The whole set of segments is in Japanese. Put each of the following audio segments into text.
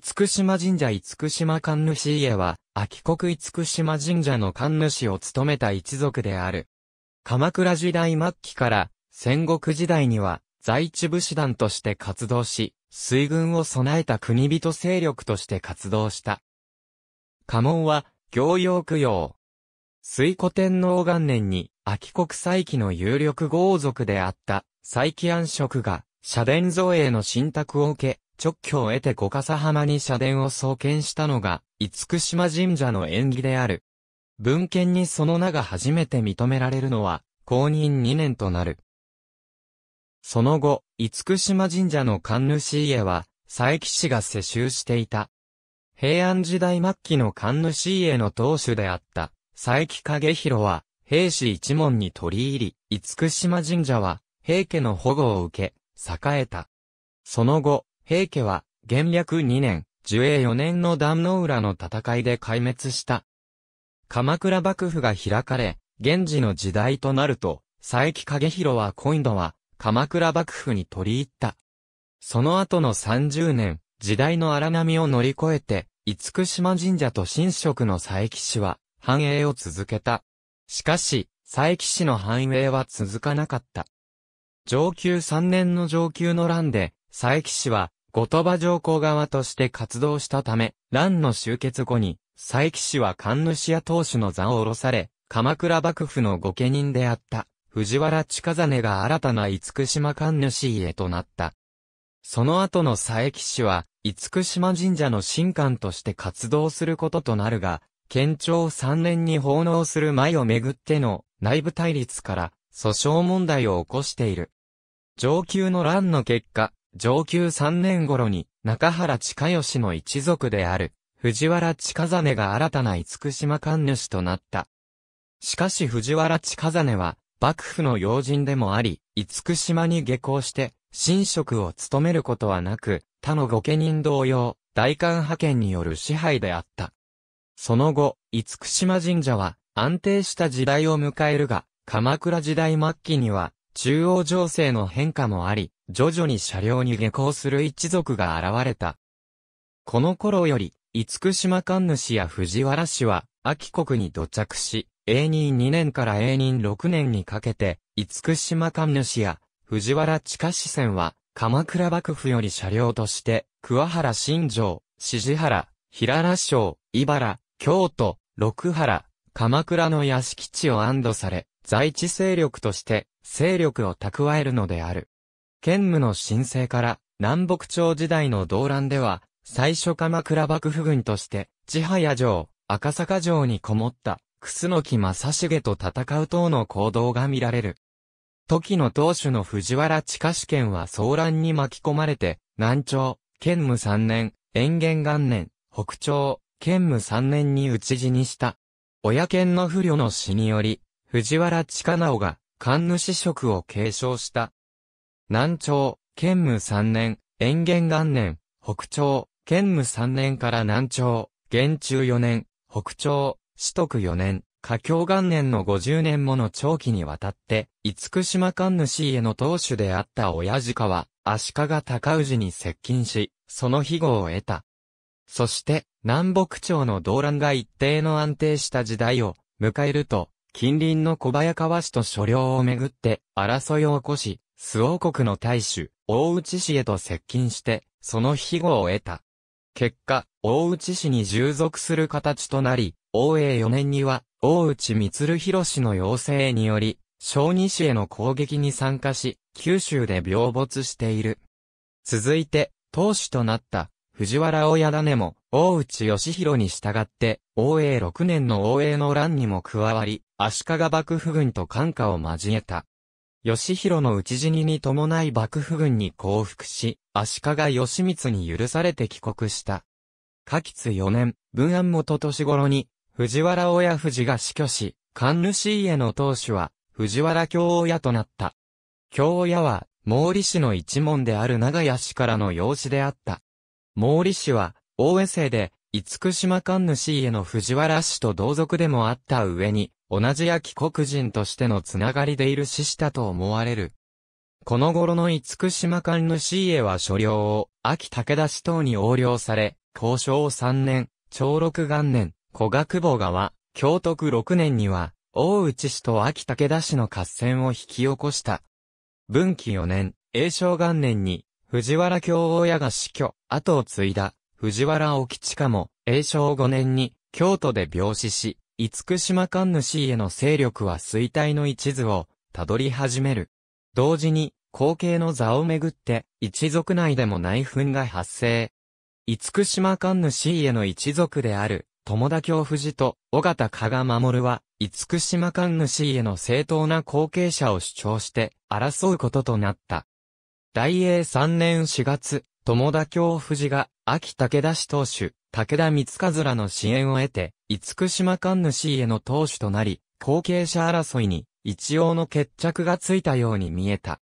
厳島神社厳島神主家は、秋国厳島神社の神主を務めた一族である。鎌倉時代末期から戦国時代には、在地武士団として活動し、水軍を備えた国人勢力として活動した。家紋は、行用供養。水古天皇元年に、秋国再起の有力豪族であった、再起安職が、社殿造営の信託を受け、直居を得て小笠浜に社殿を創建したのが、厳島神社の縁起である。文献にその名が初めて認められるのは、公認2年となる。その後、厳島神社の神主家は、佐伯氏が世襲していた。平安時代末期の神主家の当主であった、佐伯景弘は、兵士一門に取り入り、厳島神社は、平家の保護を受け、栄えた。その後、平家は、元略2年、寿永4年の壇の浦の戦いで壊滅した。鎌倉幕府が開かれ、源氏の時代となると、佐伯景広は今度は、鎌倉幕府に取り入った。その後の30年、時代の荒波を乗り越えて、五福島神社と神職の佐伯氏は、繁栄を続けた。しかし、佐伯氏の繁栄は続かなかった。上級3年の上級の乱で、佐伯氏は、後鳥羽上皇側として活動したため、乱の終結後に、佐伯氏は神主や当主の座を下ろされ、鎌倉幕府の御家人であった、藤原近実が新たな厳島神主家となった。その後の佐伯氏は、厳島神社の神官として活動することとなるが、県庁3年に奉納する前をめぐっての内部対立から訴訟問題を起こしている。上級の乱の結果、上級3年頃に、中原近義の一族である、藤原近実が新たな厳島官主となった。しかし藤原近実は、幕府の要人でもあり、厳島に下校して、神職を務めることはなく、他の御家人同様、大官派遣による支配であった。その後、厳島神社は安定した時代を迎えるが、鎌倉時代末期には中央情勢の変化もあり、徐々に車両に下校する一族が現れた。この頃より、厳島官主や藤原氏は、秋国に土着し、永仁2年から永仁6年にかけて、厳島官主や藤原地下支線は、鎌倉幕府より車両として、桑原新城、指原、平良省、茨、京都、六原、鎌倉の屋敷地を安堵され、在地勢力として、勢力を蓄えるのである。剣武の申請から南北朝時代の動乱では、最初鎌倉幕府軍として、千早城、赤坂城にこもった楠木正成と戦う等の行動が見られる。時の当主の藤原地下主権は騒乱に巻き込まれて、南朝、剣武三年、延元元年、北朝、剣武三年に討ち死にした。親剣の不慮の死により、藤原地下直が、神主職を継承した。南朝、建武三年、延元元年、北朝、建武三年から南朝、元中四年、北朝、四徳四年、華僑元年の五十年もの長期にわたって、厳島神主への当主であった親鹿は、足利高氏に接近し、その庇護を得た。そして、南北朝の動乱が一定の安定した時代を迎えると、近隣の小早川氏と所領をめぐって争いを起こし、周王国の大主、大内氏へと接近して、その庇護を得た。結果、大内氏に従属する形となり、大英4年には、大内光弘氏の要請により、小児氏への攻撃に参加し、九州で病没している。続いて、当主となった藤原親種も、大内義弘に従って、王永6年の王永の乱にも加わり、足利幕府軍と官下を交えた。義弘の討ち死にに伴い幕府軍に降伏し、足利義満に許されて帰国した。下吉4年、文安元年頃に、藤原親藤が死去し、神主家の当主は、藤原京親となった。京親は、毛利氏の一門である長屋氏からの養子であった。毛利氏は、大江勢で、厳島官主家の藤原氏と同族でもあった上に、同じ焼国人としてのつながりでいる死したと思われる。この頃の厳島官主家は所領を、秋武田氏等に横領され、交渉三年、長六元年、古学坊川、京徳六年には、大内氏と秋武田氏の合戦を引き起こした。文紀四年、永正元年に、藤原京親が死去、後を継いだ、藤原沖下も、永正5年に、京都で病死し、厳島官主への勢力は衰退の一途を、たどり始める。同時に、後継の座をめぐって、一族内でも内紛が発生。厳島官主への一族である、友田京藤と、尾形加賀守は、厳島官主への正当な後継者を主張して、争うこととなった。大英3年4月、友田京夫人が、秋武田氏当主、武田光和らの支援を得て、厳島官主への当主となり、後継者争いに、一応の決着がついたように見えた。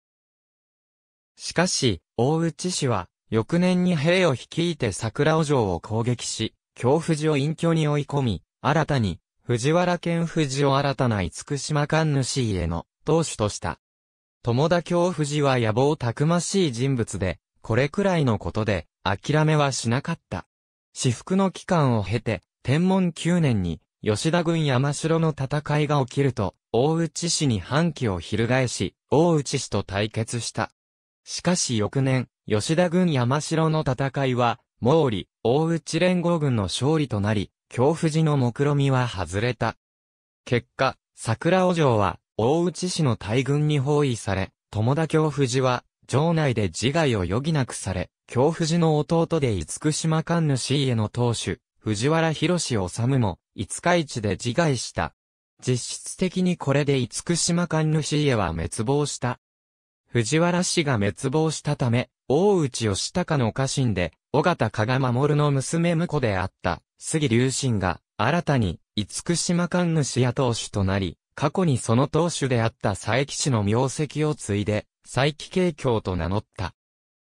しかし、大内氏は、翌年に兵を率いて桜尾城を攻撃し、京富士を隠居に追い込み、新たに、藤原県富士を新たな厳島官主への当主とした。友田京夫人は野望たくましい人物で、これくらいのことで、諦めはしなかった。私服の期間を経て、天文9年に、吉田軍山城の戦いが起きると、大内氏に反旗を翻し、大内氏と対決した。しかし翌年、吉田軍山城の戦いは、毛利、大内連合軍の勝利となり、京富士の目論みは外れた。結果、桜尾城は、大内氏の大軍に包囲され、友田京夫寺は、城内で自害を余儀なくされ、京夫寺の弟で厳島神主への当主、藤原博治治も、五日市で自害した。実質的にこれで厳島神主家は滅亡した。藤原氏が滅亡したため、大内義高の家臣で、尾形加賀守の娘婿であった、杉隆信が、新たに、厳島神主家当主となり、過去にその当主であった佐伯氏の名跡を継いで、佐伯慶教と名乗った。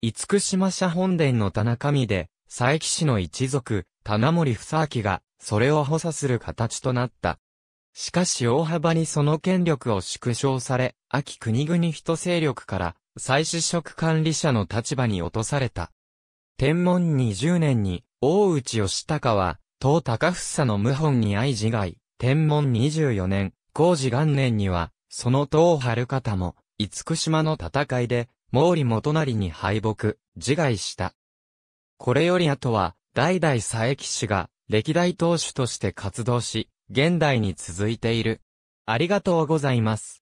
厳島社本殿の田中身で、佐伯氏の一族、棚森房明が、それを補佐する形となった。しかし大幅にその権力を縮小され、秋国々人勢力から、再試職管理者の立場に落とされた。天文20年に、大内義隆は、東高房の謀反に相自害、天文24年、工事元年には、その東春方も、厳島の戦いで、毛利元就に敗北、自害した。これより後は、代々佐伯氏が、歴代当主として活動し、現代に続いている。ありがとうございます。